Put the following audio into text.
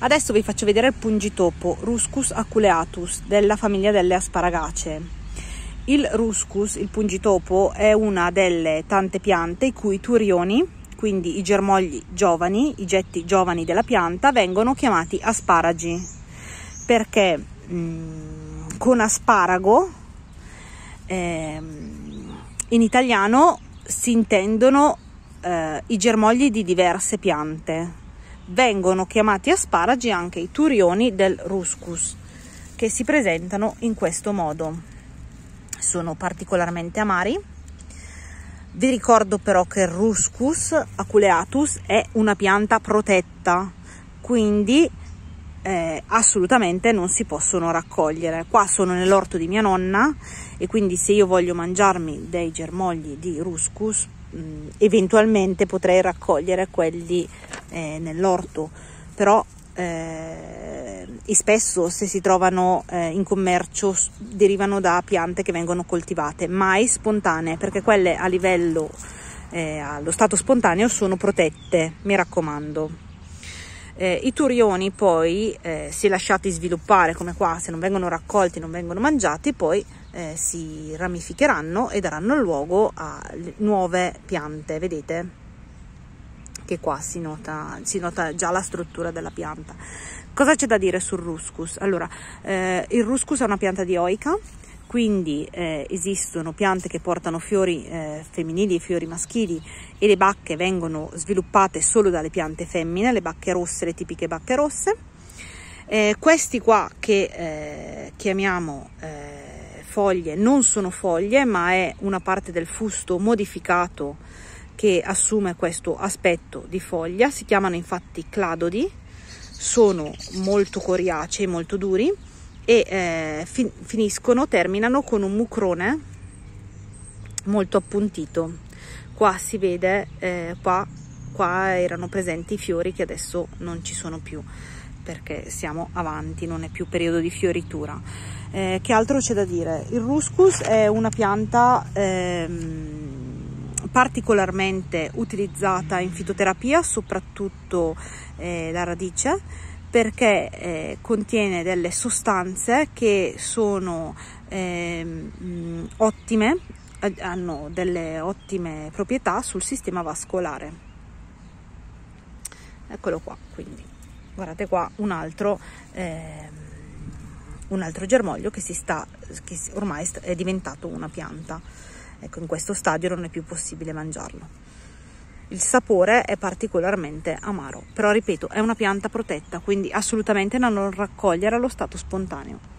Adesso vi faccio vedere il pungitopo Ruscus aculeatus della famiglia delle asparagacee. Il Ruscus, il pungitopo, è una delle tante piante i cui turioni, quindi i germogli giovani, i getti giovani della pianta, vengono chiamati asparagi perché mh, mm, con asparago eh, in italiano si intendono eh, i germogli di diverse piante vengono chiamati asparagi anche i turioni del ruscus che si presentano in questo modo sono particolarmente amari vi ricordo però che il ruscus aculeatus è una pianta protetta quindi eh, assolutamente non si possono raccogliere qua sono nell'orto di mia nonna e quindi se io voglio mangiarmi dei germogli di ruscus mh, mm, eventualmente potrei raccogliere quelli eh, nell'orto, però eh, e spesso se si trovano eh, in commercio derivano da piante che vengono coltivate, mai spontanee, perché quelle a livello eh, allo stato spontaneo sono protette, mi raccomando. Eh, I turioni poi, eh, se lasciati sviluppare come qua, se non vengono raccolti, non vengono mangiati, poi eh, si ramificheranno e daranno luogo a nuove piante, vedete? anche qua si nota, si nota già la struttura della pianta. Cosa c'è da dire sul ruscus? Allora, eh, il ruscus è una pianta dioica, quindi eh, esistono piante che portano fiori eh, femminili e fiori maschili e le bacche vengono sviluppate solo dalle piante femmine, le bacche rosse, le tipiche bacche rosse. Eh, questi qua che eh, chiamiamo eh, foglie non sono foglie ma è una parte del fusto modificato che assume questo aspetto di foglia, si chiamano infatti cladodi, sono molto coriacei, molto duri e eh, fin finiscono, terminano con un mucrone molto appuntito. Qua si vede, eh, qua, qua erano presenti i fiori che adesso non ci sono più perché siamo avanti, non è più periodo di fioritura. Eh, che altro c'è da dire? Il ruscus è una pianta ehm, particolarmente utilizzata in fitoterapia, soprattutto eh, la radice, perché eh, contiene delle sostanze che sono mh, ehm, mm, ottime, eh, hanno delle ottime proprietà sul sistema vascolare. Eccolo qua, quindi guardate qua un altro ehm, un altro germoglio che, sta, che ormai è diventato una pianta. Ecco, in questo stadio non è più possibile mangiarlo. Il sapore è particolarmente amaro, però ripeto, è una pianta protetta, quindi assolutamente da non raccogliere allo stato spontaneo.